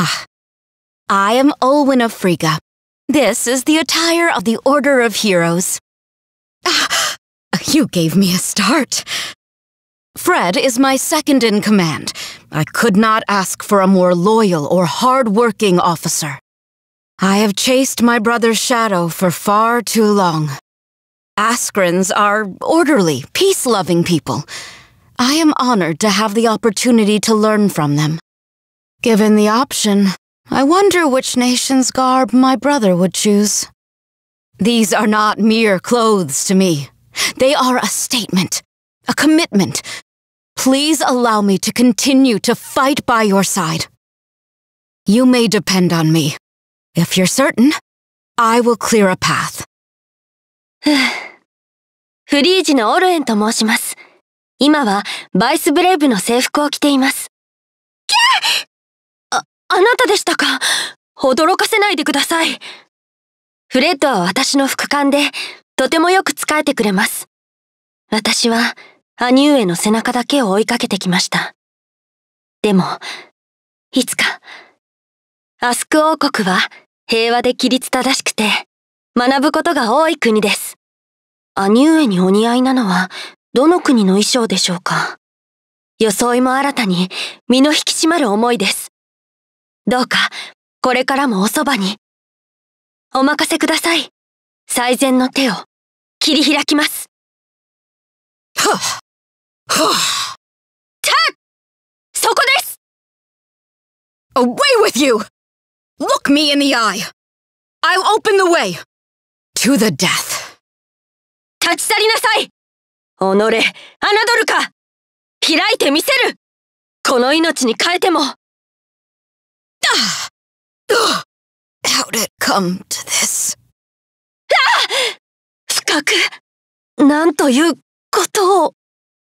Ah, I am Olwyn of Friga. This is the attire of the Order of Heroes. Ah, you gave me a start. Fred is my second in command. I could not ask for a more loyal or hard-working officer. I have chased my brother's shadow for far too long. Askrens are orderly, peace-loving people. I am honored to have the opportunity to learn from them. Given the option, I wonder which nation's garb my brother would choose. These are not mere clothes to me. They are a statement, a commitment. Please allow me to continue to fight by your side. You may depend on me. If you're certain, I will clear a path. フリージのオルエンと申します。今はバイスブレイブの制服を着ています。あなたでしたか驚かせないでください。フレッドは私の副官で、とてもよく使えてくれます。私は、兄上の背中だけを追いかけてきました。でも、いつか、アスク王国は平和で規律正しくて、学ぶことが多い国です。兄上にお似合いなのは、どの国の衣装でしょうか。装いも新たに身の引き締まる思いです。どうか、これからもおそばに。お任せください。最善の手を、切り開きます。はぁ、はぁ、あ。たそこです Away with you! Look me in the eye! I'll open the way! To the death! 立ち去りなさい己、侮るか開いてみせるこの命に変えても How'd it come to this? 不覚なんということを。